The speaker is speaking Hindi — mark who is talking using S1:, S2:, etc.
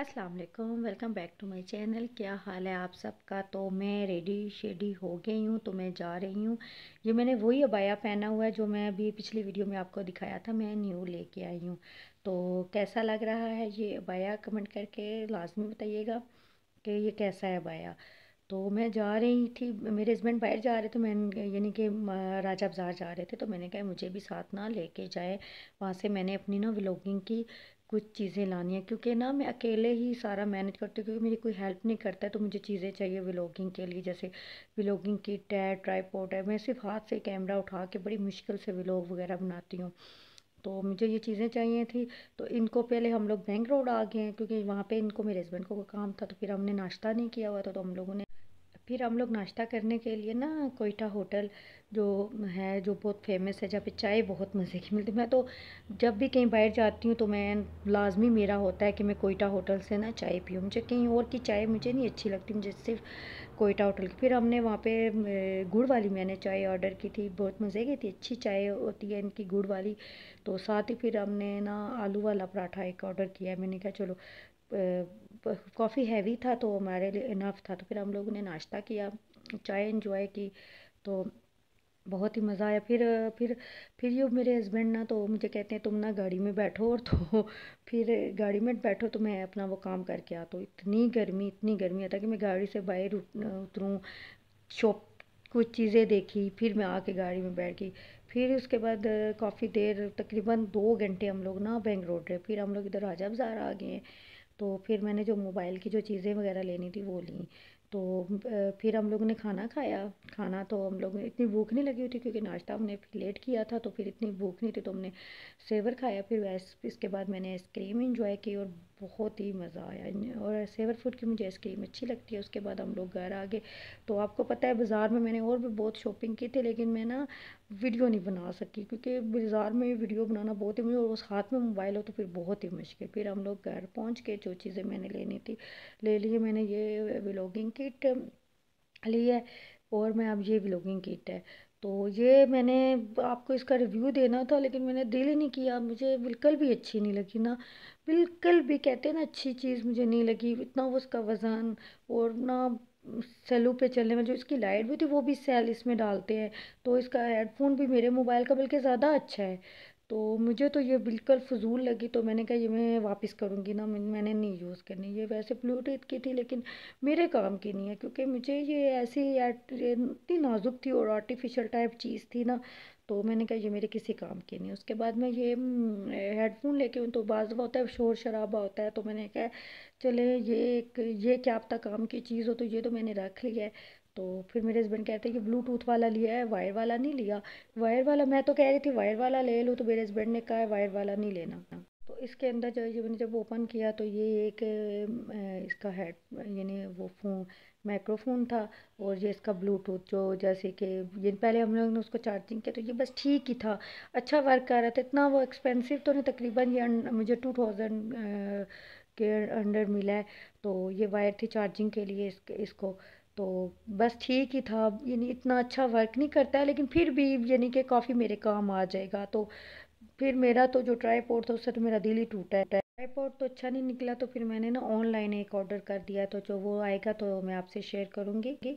S1: अस्सलाम वालेकुम welcome back to my channel क्या हाल है आप सबका तो मैं रेडी शेडी हो गई हूँ तो मैं जा रही हूँ ये मैंने वही अबाया पहना हुआ है जो मैं अभी पिछली वीडियो में आपको दिखाया था मैं न्यू लेके आई हूँ तो कैसा लग रहा है ये अबाया कमेंट करके लाजमी बताइएगा कि ये कैसा है अबाया तो मैं जा रही थी मेरे हस्बैंड बाहर जा रहे थे मैं यानी कि राजा बाज़ार जा रहे थे तो मैंने कहा मुझे भी साथ ना लेके जाए वहाँ से मैंने अपनी ना व्लॉगिंग की कुछ चीज़ें लानी है क्योंकि ना मैं अकेले ही सारा मैनेज करती हूँ क्योंकि मेरी कोई हेल्प नहीं करता है तो मुझे चीज़ें चाहिए व्लॉगिंग के लिए जैसे व्लॉगिंग किट है ट्राईपोर्ट है मैं सिर्फ हाथ से कैमरा उठा के बड़ी मुश्किल से व्लॉग वगैरह बनाती हूँ तो मुझे ये चीज़ें चाहिए थी तो इनको पहले हम लोग बैंक रोड आ गए हैं क्योंकि वहाँ पर इनको मेरे हस्बैंड को काम था तो फिर हमने नाश्ता नहीं किया हुआ था तो हम लोगों ने फिर हम लोग नाश्ता करने के लिए ना कोयटा होटल जो है जो बहुत फेमस है जहाँ पे चाय बहुत मज़े की मिलती है मैं तो जब भी कहीं बाहर जाती हूँ तो मैं लाजमी मेरा होता है कि मैं कोयटा होटल से ना चाय पीऊँ मुझे कहीं और की चाय मुझे नहीं अच्छी लगती मुझे सिर्फ कोयटा होटल की फिर हमने वहाँ पे गुड़ वाली मैंने चाय ऑर्डर की थी बहुत मज़े की थी अच्छी चाय होती है इनकी गुड़ वाली तो साथ ही फिर हमने ना आलू वाला पराठा एक ऑर्डर किया मैंने कहा चलो कॉफ़ी हैवी था तो हमारे लिए इनफ था तो फिर हम लोगों ने नाश्ता किया चाय इन्जॉय की तो बहुत ही मज़ा आया फिर फिर फिर ये मेरे हस्बैंड ना तो मुझे कहते हैं तुम ना गाड़ी में बैठो और तो फिर गाड़ी में बैठो तो मैं अपना वो काम करके आता तो इतनी गर्मी इतनी गर्मी आता कि मैं गाड़ी से बाहर उतरूँ शॉप कुछ चीज़ें देखी फिर मैं आके गाड़ी में बैठ गई फिर उसके बाद काफ़ी देर तकरीबन दो घंटे हम लोग ना बैंक रोड रहे फिर हम लोग इधर राजा बाज़ार आ गए तो फिर मैंने जो मोबाइल की जो चीज़ें वगैरह लेनी थी वो ली तो फिर हम लोग ने खाना खाया खाना तो हम लोग इतनी भूख नहीं लगी हुई थी क्योंकि नाश्ता हमने लेट किया था तो फिर इतनी भूख नहीं थी तो हमने सेवर खाया फिर वैस इसके बाद मैंने आइसक्रीम इंजॉय की और बहुत ही मज़ा आया और सेवर फूड की मुझे आइसक्रीम अच्छी लगती है उसके बाद हम लोग घर आ गए तो आपको पता है बाज़ार में मैंने और भी बहुत शॉपिंग की थी लेकिन मैं ना वीडियो नहीं बना सकी क्योंकि बाज़ार में वीडियो बनाना बहुत ही मुझे और उस हाथ में मोबाइल हो तो फिर बहुत ही मुश्किल फिर हम लोग घर पहुँच के जो चीज़ें मैंने लेनी थी ले लिए मैंने ये ब्लॉगिंग किट ली है और मैं अब ये ब्लॉगिंग किट है तो ये मैंने आपको इसका रिव्यू देना था लेकिन मैंने दिल ही नहीं किया मुझे बिल्कुल भी अच्छी नहीं लगी ना बिल्कुल भी कहते ना अच्छी चीज़ मुझे नहीं लगी इतना उसका वज़न और ना सेलू पे चलने में जो इसकी लाइट भी थी वो भी सेल इसमें डालते हैं तो इसका हेडफोन भी मेरे मोबाइल का बल्कि ज़्यादा अच्छा है तो मुझे तो ये बिल्कुल फजूल लगी तो मैंने कहा ये मैं वापस करूँगी ना मैंने नहीं यूज़ करनी ये वैसे ब्लूटूथ की थी लेकिन मेरे काम की नहीं है क्योंकि मुझे ये ऐसी इतनी नाजुक थी और आर्टिफिशियल टाइप चीज़ थी ना तो मैंने कहा ये मेरे किसी काम की नहीं उसके बाद मैं ये हेडफोन लेके हूँ तो बाजवा होता है शोर शराबा होता है तो मैंने कहा चले ये एक ये क्या आपका काम की चीज़ हो तो ये तो मैंने रख लिया है तो फिर मेरे हस्बैंड कहते हैं कि ब्लूटूथ वाला लिया है वायर वाला नहीं लिया वायर वाला मैं तो कह रही थी वायर वाला ले लूँ तो मेरे हस्बैंड ने कहा है वायर वाला नहीं लेना तो इसके अंदर जो है मैंने जब ओपन किया तो ये एक इसका हेड यानी वो फोन माइक्रोफोन था और ये इसका ब्लूटूथ जो जैसे कि ये पहले हम लोग ने उसको चार्जिंग किया तो ये बस ठीक ही था अच्छा वर्क कर रहा था इतना वो एक्सपेंसिव तो नहीं तकरीबन ये मुझे टू थाउजेंड के अंडर मिला है तो ये वायर थी चार्जिंग के लिए इसके इसको तो बस ठीक ही था यानी इतना अच्छा वर्क नहीं करता है लेकिन फिर भी यानी कि काफ़ी मेरे काम आ जाएगा तो फिर मेरा तो जो ट्राईपोर्ट था उससे तो मेरा दिल ही टूटा है ट्राईपोर्ट तो अच्छा नहीं निकला तो फिर मैंने ना ऑनलाइन एक ऑर्डर कर दिया तो जो वो आएगा तो मैं आपसे शेयर करूँगी